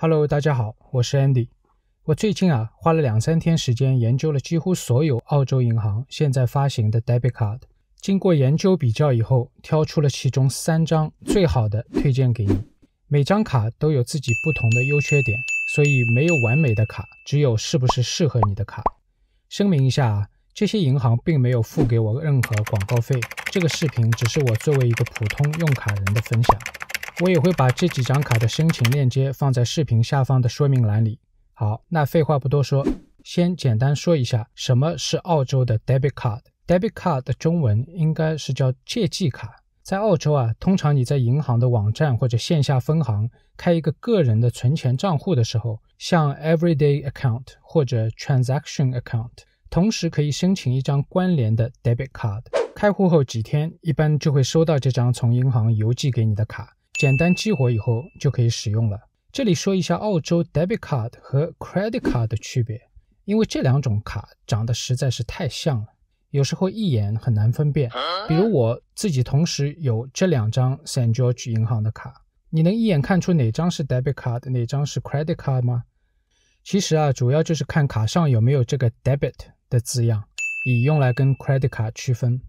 Hello，大家好，我是 Andy。我最近啊花了两三天时间研究了几乎所有澳洲银行现在发行的 Debit Card。经过研究比较以后，挑出了其中三张最好的推荐给你。每张卡都有自己不同的优缺点，所以没有完美的卡，只有是不是适合你的卡。声明一下，啊，这些银行并没有付给我任何广告费，这个视频只是我作为一个普通用卡人的分享。我也会把这几张卡的申请链接放在视频下方的说明栏里。好，那废话不多说，先简单说一下什么是澳洲的 Debit Card。Debit Card 的中文应该是叫借记卡。在澳洲啊，通常你在银行的网站或者线下分行开一个个人的存钱账户的时候，像 Everyday Account 或者 Transaction Account，同时可以申请一张关联的 Debit Card。开户后几天，一般就会收到这张从银行邮寄给你的卡。简单激活以后就可以使用了。这里说一下澳洲 debit card 和 credit card 的区别，因为这两种卡长得实在是太像了，有时候一眼很难分辨。比如我自己同时有这两张 San George 银行的卡，你能一眼看出哪张是 debit card，哪张是 credit card 吗？其实啊，主要就是看卡上有没有这个 debit 的字样，以用来跟 credit card 区分。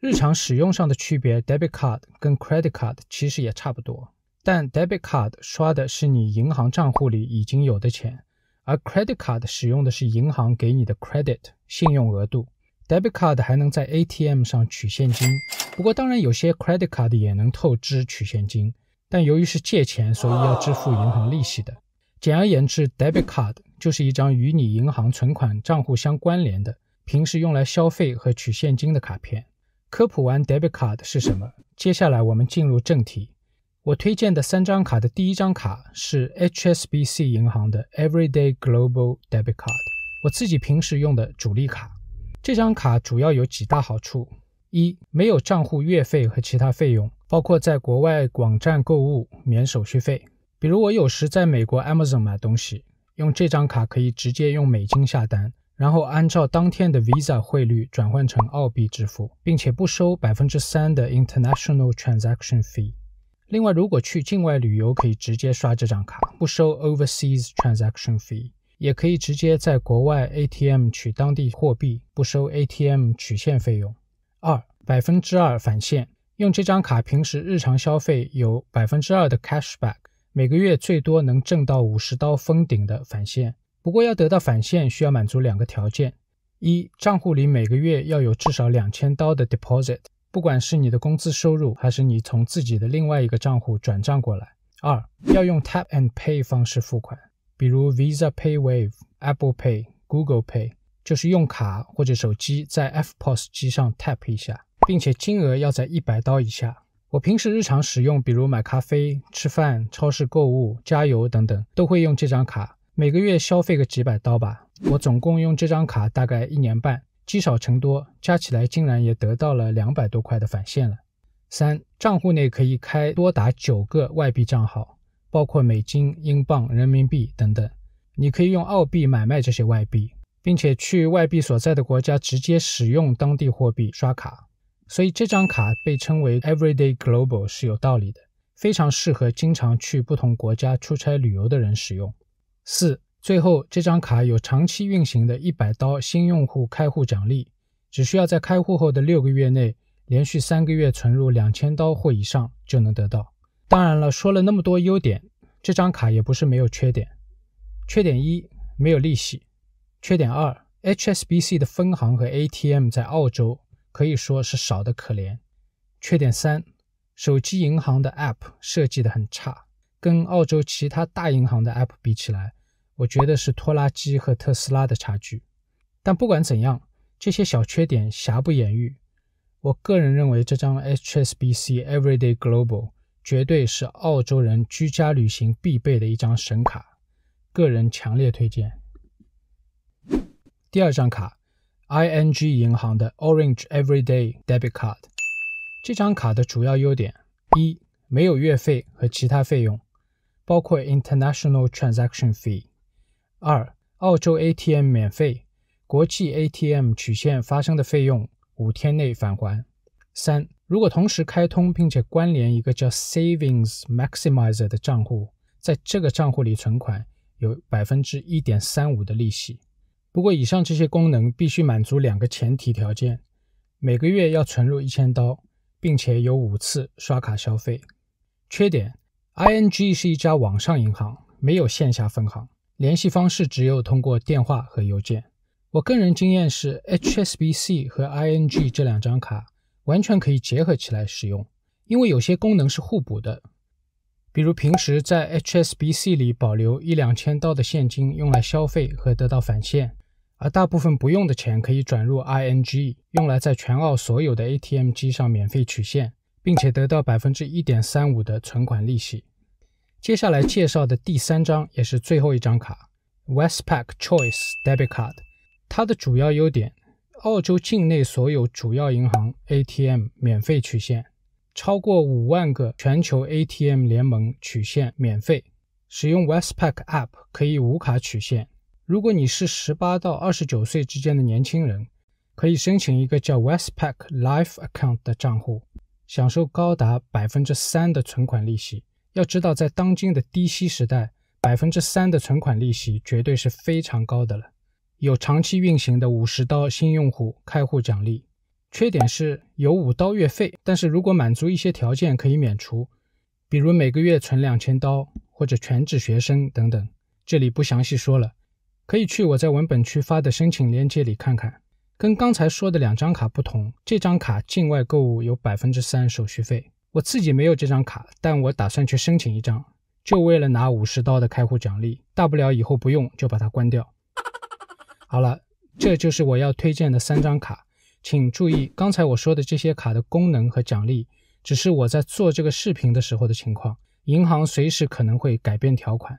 日常使用上的区别，debit card 跟 credit card 其实也差不多。但 debit card 刷的是你银行账户里已经有的钱，而 credit card 使用的是银行给你的 credit 信用额度。debit card 还能在 ATM 上取现金，不过当然有些 credit card 也能透支取现金，但由于是借钱，所以要支付银行利息的。简而言之，debit card 就是一张与你银行存款账户相关联的，平时用来消费和取现金的卡片。科普完 debit card 是什么？接下来我们进入正题。我推荐的三张卡的第一张卡是 HSBC 银行的 Everyday Global Debit Card，我自己平时用的主力卡。这张卡主要有几大好处：一，没有账户月费和其他费用，包括在国外网站购物免手续费。比如我有时在美国 Amazon 买东西，用这张卡可以直接用美金下单。然后按照当天的 Visa 汇率转换成澳币支付，并且不收百分之三的 International Transaction Fee。另外，如果去境外旅游，可以直接刷这张卡，不收 Overseas Transaction Fee，也可以直接在国外 ATM 取当地货币，不收 ATM 取现费用。二，百分之二返现，用这张卡平时日常消费有百分之二的 Cashback，每个月最多能挣到五十刀封顶的返现。不过要得到返现，需要满足两个条件：一，账户里每个月要有至少两千刀的 deposit，不管是你的工资收入，还是你从自己的另外一个账户转账过来；二，要用 tap and pay 方式付款，比如 Visa PayWave、Apple Pay、Google Pay，就是用卡或者手机在 f p o s 机上 tap 一下，并且金额要在一百刀以下。我平时日常使用，比如买咖啡、吃饭、超市购物、加油等等，都会用这张卡。每个月消费个几百刀吧，我总共用这张卡大概一年半，积少成多，加起来竟然也得到了两百多块的返现了。三账户内可以开多达九个外币账号，包括美金、英镑、人民币等等，你可以用澳币买卖这些外币，并且去外币所在的国家直接使用当地货币刷卡。所以这张卡被称为 Everyday Global 是有道理的，非常适合经常去不同国家出差旅游的人使用。四最后，这张卡有长期运行的100刀新用户开户奖励，只需要在开户后的六个月内连续三个月存入2000刀或以上就能得到。当然了，说了那么多优点，这张卡也不是没有缺点。缺点一，没有利息；缺点二，HSBC 的分行和 ATM 在澳洲可以说是少的可怜；缺点三，手机银行的 App 设计的很差，跟澳洲其他大银行的 App 比起来。我觉得是拖拉机和特斯拉的差距，但不管怎样，这些小缺点瑕不掩瑜。我个人认为这张 h S B C Everyday Global 绝对是澳洲人居家旅行必备的一张神卡，个人强烈推荐。第二张卡，ING 银行的 Orange Everyday Debit Card。这张卡的主要优点一没有月费和其他费用，包括 International Transaction Fee。二、澳洲 ATM 免费，国际 ATM 取现发生的费用五天内返还。三、如果同时开通并且关联一个叫 Savings Maximizer 的账户，在这个账户里存款有百分之一点三五的利息。不过，以上这些功能必须满足两个前提条件：每个月要存入一千刀，并且有五次刷卡消费。缺点，ING 是一家网上银行，没有线下分行。联系方式只有通过电话和邮件。我个人经验是，HSBC 和 ING 这两张卡完全可以结合起来使用，因为有些功能是互补的。比如，平时在 HSBC 里保留一两千刀的现金用来消费和得到返现，而大部分不用的钱可以转入 ING，用来在全澳所有的 ATM 机上免费取现，并且得到百分之一点三五的存款利息。接下来介绍的第三张，也是最后一张卡，Westpac Choice Debit Card。它的主要优点：澳洲境内所有主要银行 ATM 免费取现，超过五万个全球 ATM 联盟取现免费。使用 Westpac App 可以无卡取现。如果你是十八到二十九岁之间的年轻人，可以申请一个叫 Westpac Life Account 的账户，享受高达百分之三的存款利息。要知道，在当今的低息时代，百分之三的存款利息绝对是非常高的了。有长期运行的五十刀新用户开户奖励，缺点是有五刀月费，但是如果满足一些条件可以免除，比如每个月存两千刀或者全职学生等等，这里不详细说了，可以去我在文本区发的申请链接里看看。跟刚才说的两张卡不同，这张卡境外购物有百分之三手续费。我自己没有这张卡，但我打算去申请一张，就为了拿五十刀的开户奖励。大不了以后不用就把它关掉。好了，这就是我要推荐的三张卡，请注意，刚才我说的这些卡的功能和奖励，只是我在做这个视频的时候的情况，银行随时可能会改变条款。